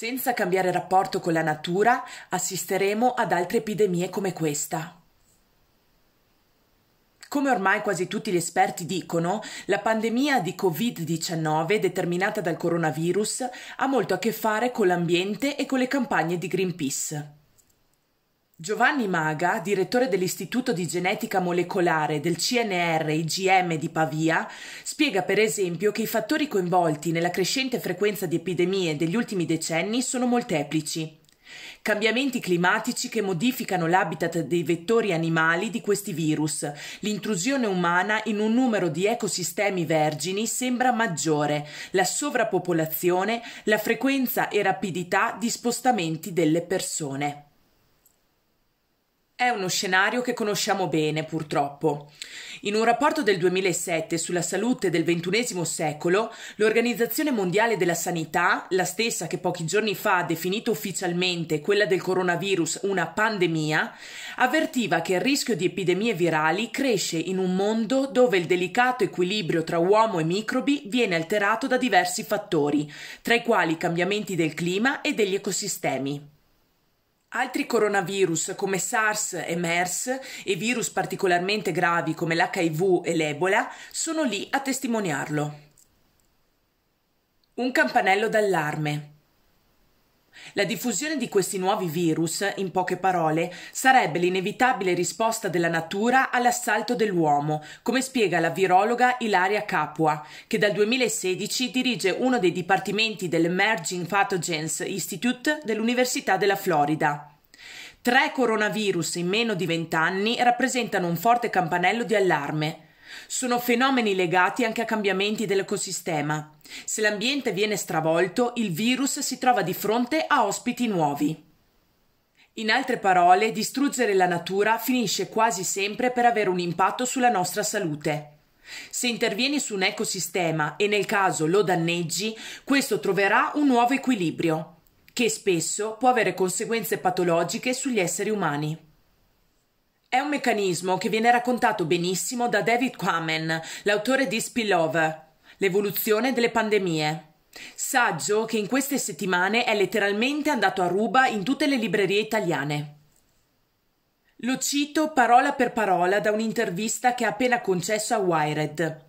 Senza cambiare rapporto con la natura, assisteremo ad altre epidemie come questa. Come ormai quasi tutti gli esperti dicono, la pandemia di Covid-19 determinata dal coronavirus ha molto a che fare con l'ambiente e con le campagne di Greenpeace. Giovanni Maga, direttore dell'Istituto di Genetica Molecolare del CNR IGM di Pavia, spiega per esempio che i fattori coinvolti nella crescente frequenza di epidemie degli ultimi decenni sono molteplici. Cambiamenti climatici che modificano l'habitat dei vettori animali di questi virus. L'intrusione umana in un numero di ecosistemi vergini sembra maggiore, la sovrappopolazione, la frequenza e rapidità di spostamenti delle persone. È uno scenario che conosciamo bene, purtroppo. In un rapporto del 2007 sulla salute del XXI secolo, l'Organizzazione Mondiale della Sanità, la stessa che pochi giorni fa ha definito ufficialmente quella del coronavirus una pandemia, avvertiva che il rischio di epidemie virali cresce in un mondo dove il delicato equilibrio tra uomo e microbi viene alterato da diversi fattori, tra i quali i cambiamenti del clima e degli ecosistemi. Altri coronavirus come SARS e MERS e virus particolarmente gravi come l'HIV e l'Ebola sono lì a testimoniarlo. Un campanello d'allarme. La diffusione di questi nuovi virus, in poche parole, sarebbe l'inevitabile risposta della natura all'assalto dell'uomo, come spiega la virologa Ilaria Capua, che dal 2016 dirige uno dei dipartimenti dell'Emerging Pathogens Institute dell'Università della Florida. Tre coronavirus in meno di vent'anni rappresentano un forte campanello di allarme. Sono fenomeni legati anche a cambiamenti dell'ecosistema. Se l'ambiente viene stravolto, il virus si trova di fronte a ospiti nuovi. In altre parole, distruggere la natura finisce quasi sempre per avere un impatto sulla nostra salute. Se intervieni su un ecosistema e nel caso lo danneggi, questo troverà un nuovo equilibrio, che spesso può avere conseguenze patologiche sugli esseri umani. È un meccanismo che viene raccontato benissimo da David Quammen, l'autore di Spillover, L'evoluzione delle pandemie. Saggio che in queste settimane è letteralmente andato a ruba in tutte le librerie italiane. Lo cito parola per parola da un'intervista che ha appena concesso a Wired.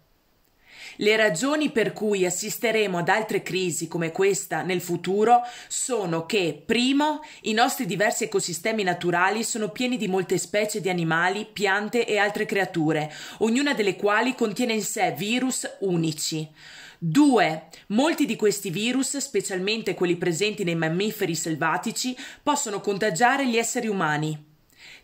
Le ragioni per cui assisteremo ad altre crisi come questa nel futuro sono che, primo, i nostri diversi ecosistemi naturali sono pieni di molte specie di animali, piante e altre creature, ognuna delle quali contiene in sé virus unici. 2. Molti di questi virus, specialmente quelli presenti nei mammiferi selvatici, possono contagiare gli esseri umani.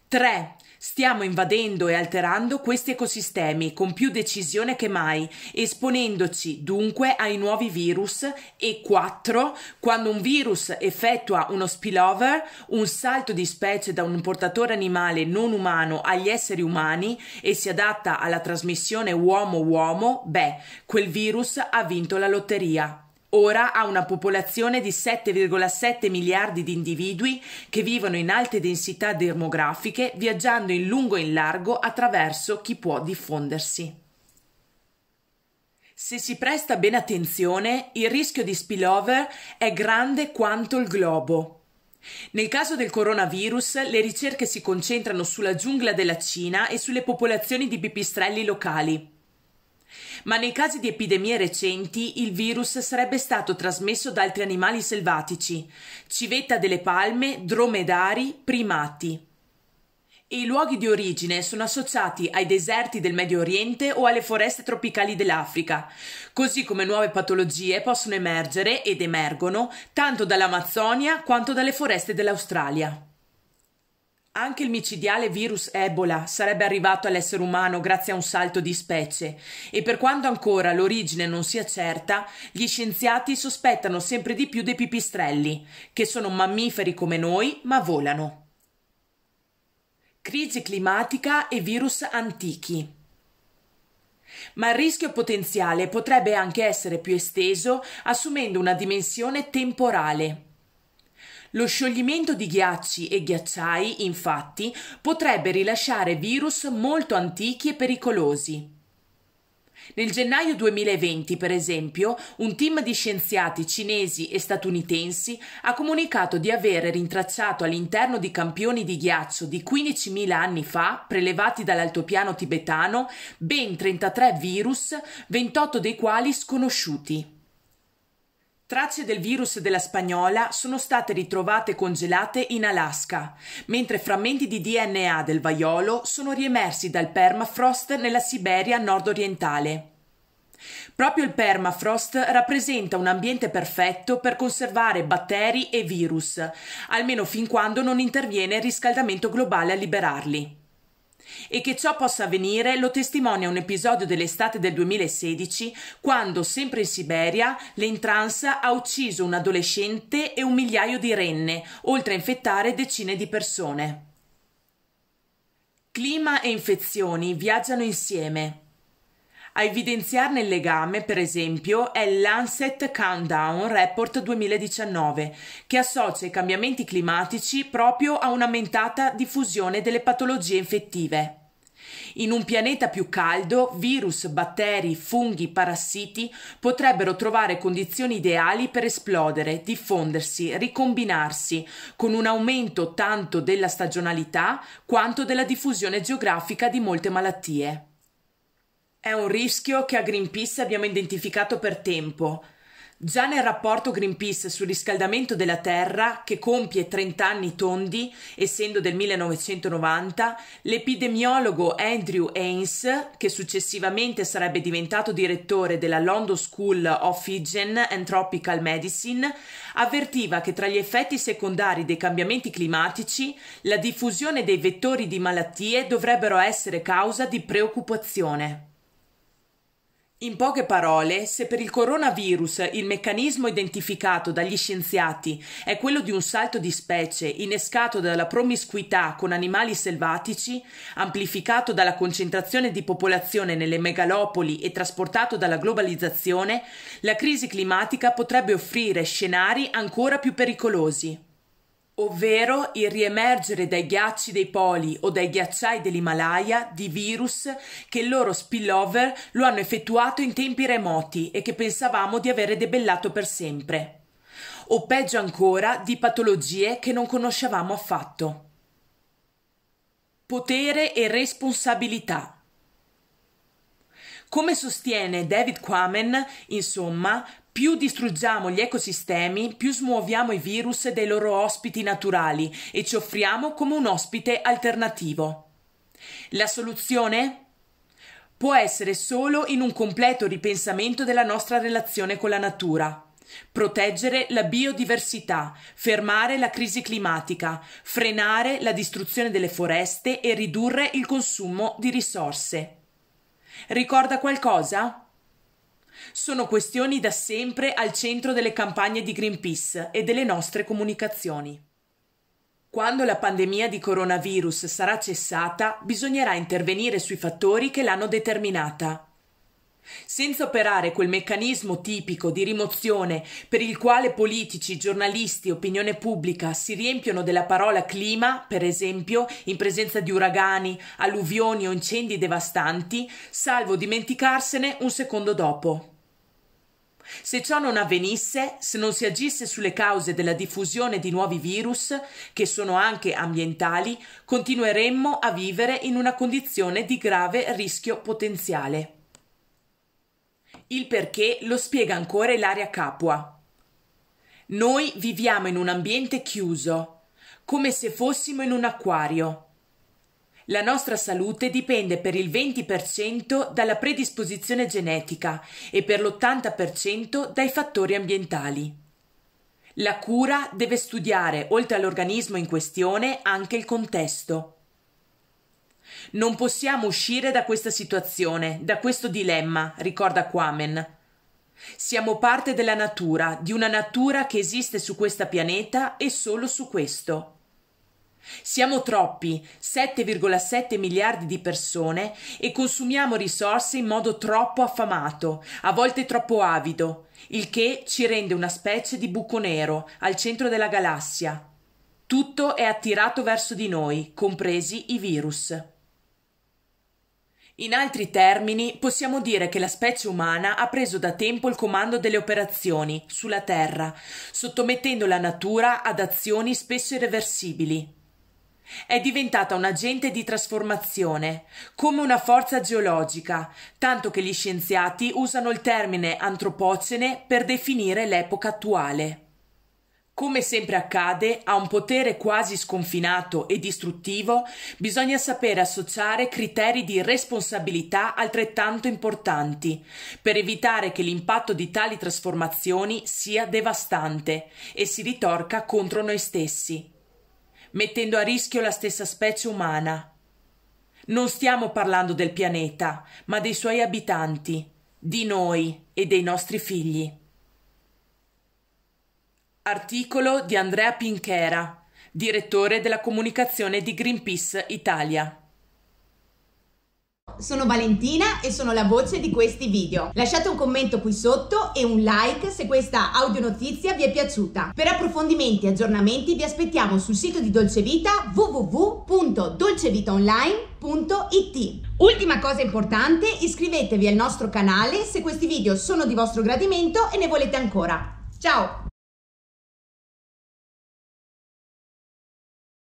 3. Stiamo invadendo e alterando questi ecosistemi con più decisione che mai, esponendoci dunque ai nuovi virus e 4. Quando un virus effettua uno spillover, un salto di specie da un portatore animale non umano agli esseri umani e si adatta alla trasmissione uomo-uomo, beh, quel virus ha vinto la lotteria. Ora ha una popolazione di 7,7 miliardi di individui che vivono in alte densità demografiche, viaggiando in lungo e in largo attraverso chi può diffondersi. Se si presta ben attenzione, il rischio di spillover è grande quanto il globo. Nel caso del coronavirus, le ricerche si concentrano sulla giungla della Cina e sulle popolazioni di pipistrelli locali. Ma nei casi di epidemie recenti il virus sarebbe stato trasmesso da altri animali selvatici, civetta delle palme, dromedari, primati. E I luoghi di origine sono associati ai deserti del Medio Oriente o alle foreste tropicali dell'Africa, così come nuove patologie possono emergere ed emergono tanto dall'Amazzonia quanto dalle foreste dell'Australia. Anche il micidiale virus Ebola sarebbe arrivato all'essere umano grazie a un salto di specie e per quanto ancora l'origine non sia certa, gli scienziati sospettano sempre di più dei pipistrelli, che sono mammiferi come noi ma volano. Crisi climatica e virus antichi. Ma il rischio potenziale potrebbe anche essere più esteso assumendo una dimensione temporale lo scioglimento di ghiacci e ghiacciai, infatti, potrebbe rilasciare virus molto antichi e pericolosi. Nel gennaio 2020, per esempio, un team di scienziati cinesi e statunitensi ha comunicato di avere rintracciato all'interno di campioni di ghiaccio di 15.000 anni fa, prelevati dall'altopiano tibetano, ben 33 virus, 28 dei quali sconosciuti. Tracce del virus della spagnola sono state ritrovate congelate in Alaska, mentre frammenti di DNA del vaiolo sono riemersi dal permafrost nella Siberia nordorientale. Proprio il permafrost rappresenta un ambiente perfetto per conservare batteri e virus, almeno fin quando non interviene il riscaldamento globale a liberarli. E che ciò possa avvenire lo testimonia un episodio dell'estate del 2016 quando, sempre in Siberia, l'entrance ha ucciso un adolescente e un migliaio di renne, oltre a infettare decine di persone. Clima e infezioni viaggiano insieme. A evidenziarne il legame, per esempio, è l'Anset Countdown Report 2019, che associa i cambiamenti climatici proprio a un'aumentata diffusione delle patologie infettive. In un pianeta più caldo, virus, batteri, funghi, parassiti potrebbero trovare condizioni ideali per esplodere, diffondersi, ricombinarsi, con un aumento tanto della stagionalità quanto della diffusione geografica di molte malattie. È un rischio che a Greenpeace abbiamo identificato per tempo. Già nel rapporto Greenpeace sul riscaldamento della Terra, che compie 30 anni tondi, essendo del 1990, l'epidemiologo Andrew Haynes, che successivamente sarebbe diventato direttore della London School of Hygiene and Tropical Medicine, avvertiva che tra gli effetti secondari dei cambiamenti climatici, la diffusione dei vettori di malattie dovrebbero essere causa di preoccupazione. In poche parole, se per il coronavirus il meccanismo identificato dagli scienziati è quello di un salto di specie innescato dalla promiscuità con animali selvatici, amplificato dalla concentrazione di popolazione nelle megalopoli e trasportato dalla globalizzazione, la crisi climatica potrebbe offrire scenari ancora più pericolosi ovvero il riemergere dai ghiacci dei poli o dai ghiacciai dell'Himalaya di virus che il loro spillover lo hanno effettuato in tempi remoti e che pensavamo di avere debellato per sempre. O peggio ancora, di patologie che non conoscevamo affatto. Potere e responsabilità. Come sostiene David Quamen, insomma, più distruggiamo gli ecosistemi, più smuoviamo i virus dai loro ospiti naturali e ci offriamo come un ospite alternativo. La soluzione? Può essere solo in un completo ripensamento della nostra relazione con la natura. Proteggere la biodiversità, fermare la crisi climatica, frenare la distruzione delle foreste e ridurre il consumo di risorse. Ricorda qualcosa? Sono questioni da sempre al centro delle campagne di Greenpeace e delle nostre comunicazioni. Quando la pandemia di coronavirus sarà cessata, bisognerà intervenire sui fattori che l'hanno determinata, senza operare quel meccanismo tipico di rimozione per il quale politici, giornalisti, opinione pubblica si riempiono della parola clima, per esempio, in presenza di uragani, alluvioni o incendi devastanti, salvo dimenticarsene un secondo dopo. Se ciò non avvenisse, se non si agisse sulle cause della diffusione di nuovi virus, che sono anche ambientali, continueremmo a vivere in una condizione di grave rischio potenziale. Il perché lo spiega ancora Ilaria Capua. Noi viviamo in un ambiente chiuso, come se fossimo in un acquario. La nostra salute dipende per il 20% dalla predisposizione genetica e per l'80% dai fattori ambientali. La cura deve studiare, oltre all'organismo in questione, anche il contesto. Non possiamo uscire da questa situazione, da questo dilemma, ricorda Quamen. Siamo parte della natura, di una natura che esiste su questa pianeta e solo su questo. Siamo troppi, 7,7 miliardi di persone, e consumiamo risorse in modo troppo affamato, a volte troppo avido, il che ci rende una specie di buco nero al centro della galassia. Tutto è attirato verso di noi, compresi i virus. In altri termini, possiamo dire che la specie umana ha preso da tempo il comando delle operazioni sulla Terra, sottomettendo la natura ad azioni spesso irreversibili. È diventata un agente di trasformazione, come una forza geologica, tanto che gli scienziati usano il termine antropocene per definire l'epoca attuale. Come sempre accade, a un potere quasi sconfinato e distruttivo bisogna sapere associare criteri di responsabilità altrettanto importanti, per evitare che l'impatto di tali trasformazioni sia devastante e si ritorca contro noi stessi, mettendo a rischio la stessa specie umana. Non stiamo parlando del pianeta, ma dei suoi abitanti, di noi e dei nostri figli. Articolo di Andrea Pinchera, direttore della comunicazione di Greenpeace Italia. Sono Valentina e sono la voce di questi video. Lasciate un commento qui sotto e un like se questa audio notizia vi è piaciuta. Per approfondimenti e aggiornamenti vi aspettiamo sul sito di Dolce Vita www.dolcevitaonline.it. Ultima cosa importante, iscrivetevi al nostro canale se questi video sono di vostro gradimento e ne volete ancora. Ciao!